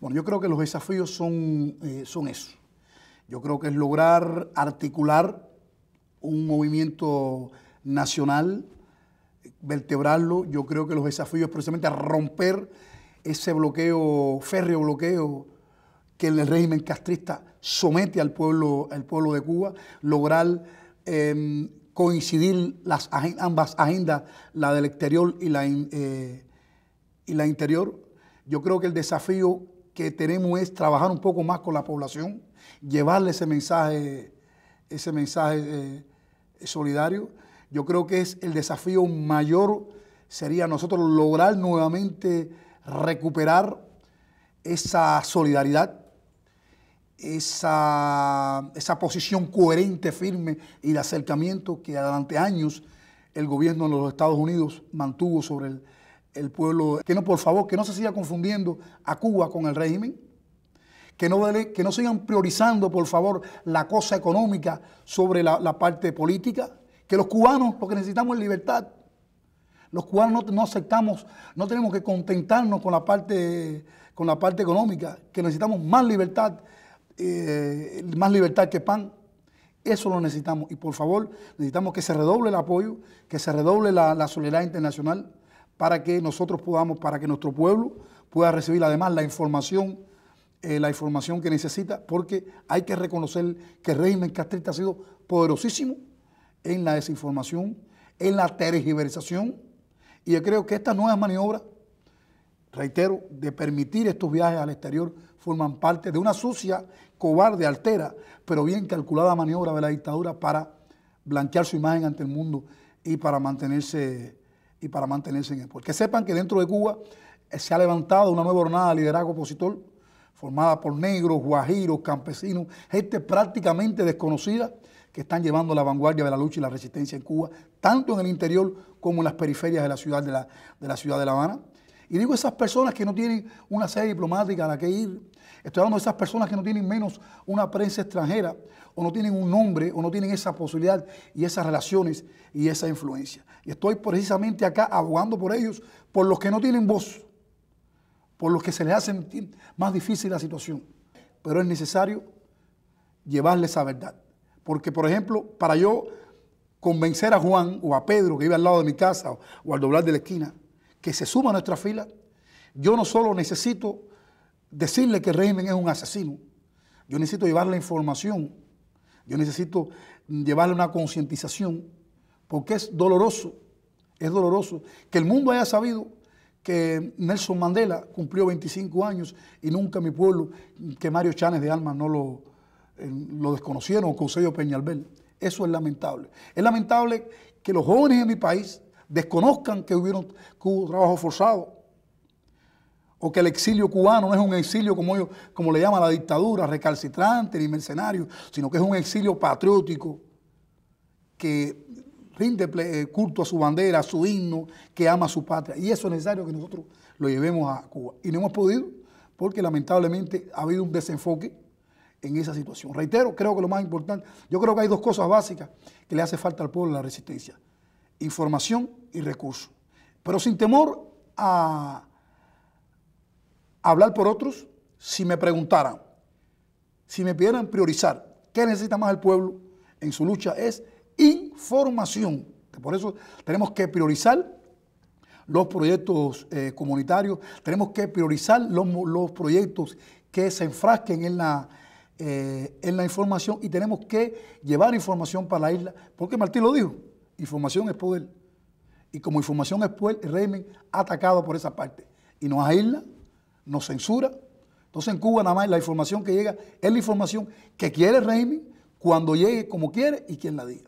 Bueno, yo creo que los desafíos son, eh, son eso. Yo creo que es lograr articular un movimiento nacional, vertebrarlo. Yo creo que los desafíos es precisamente romper ese bloqueo, férreo bloqueo que el régimen castrista somete al pueblo, pueblo de Cuba, lograr em, coincidir las, ambas agendas, la del exterior y la, eh, y la interior. Yo creo que el desafío que tenemos es trabajar un poco más con la población, llevarle ese mensaje, ese mensaje eh, solidario. Yo creo que es el desafío mayor sería nosotros lograr nuevamente recuperar esa solidaridad, esa, esa posición coherente, firme y de acercamiento que durante años el gobierno de los Estados Unidos mantuvo sobre el, el pueblo, que no, por favor, que no se siga confundiendo a Cuba con el régimen, que no, que no sigan priorizando, por favor, la cosa económica sobre la, parte política, que los cubanos lo que necesitamos es libertad. Los cubanos no, aceptamos, no tenemos que contentarnos con la parte, con la parte económica, que necesitamos más libertad, eh, más libertad que pan. Eso lo necesitamos. Y por favor, necesitamos que se redoble el apoyo, que se redoble la, la solidaridad internacional para que nosotros podamos, para que nuestro pueblo pueda recibir además la información, eh, la información que necesita, porque hay que reconocer que el régimen castrista ha sido poderosísimo en la desinformación, en la tergiversación, y yo creo que estas nuevas maniobras, reitero, de permitir estos viajes al exterior, forman parte de una sucia, cobarde, altera, pero bien calculada maniobra de la dictadura para blanquear su imagen ante el mundo y para mantenerse y para mantenerse en él. Porque sepan que dentro de Cuba eh, se ha levantado una nueva jornada de liderazgo opositor, formada por negros, guajiros, campesinos, gente prácticamente desconocida, que están llevando la vanguardia de la lucha y la resistencia en Cuba, tanto en el interior como en las periferias de la ciudad de La, de la, ciudad de la Habana. Y digo esas personas que no tienen una sede diplomática a la que ir. Estoy hablando de esas personas que no tienen menos una prensa extranjera o no tienen un nombre o no tienen esa posibilidad y esas relaciones y esa influencia. Y estoy precisamente acá abogando por ellos, por los que no tienen voz, por los que se les hace más difícil la situación. Pero es necesario llevarles esa verdad. Porque, por ejemplo, para yo convencer a Juan o a Pedro que iba al lado de mi casa o al doblar de la esquina, que se suma a nuestra fila, yo no solo necesito decirle que el régimen es un asesino, yo necesito llevarle información, yo necesito llevarle una concientización, porque es doloroso, es doloroso que el mundo haya sabido que Nelson Mandela cumplió 25 años y nunca mi pueblo, que Mario Chávez de Alma no lo, eh, lo desconocieron, o Consejo Peñalbel. Eso es lamentable. Es lamentable que los jóvenes en mi país desconozcan que, hubieron, hubo trabajo forzado o que el exilio cubano no es un exilio como, ellos, como le llama la dictadura, recalcitrante ni mercenario, sino que es un exilio patriótico que rinde eh, culto a su bandera, a su himno, que ama a su patria. Y eso es necesario que nosotros lo llevemos a Cuba. Y no hemos podido porque lamentablemente ha habido un desenfoque en esa situación. Reitero, creo que lo más importante, yo creo que hay dos cosas básicas que le hace falta al pueblo la resistencia. Información y recursos, pero sin temor a hablar por otros, si me preguntaran, si me pidieran priorizar qué necesita más el pueblo en su lucha, es información. Por eso tenemos que priorizar los proyectos eh, comunitarios, tenemos que priorizar los, proyectos que se enfrasquen en la, eh, en la información y tenemos que llevar información para la isla, porque Martín lo dijo, información es poder. Y como información es el régimen ha atacado por esa parte. Y nos aísla, nos censura. Entonces en Cuba nada más la información que llega es la información que quiere el régimen, cuando llegue como quiere y quien la diga.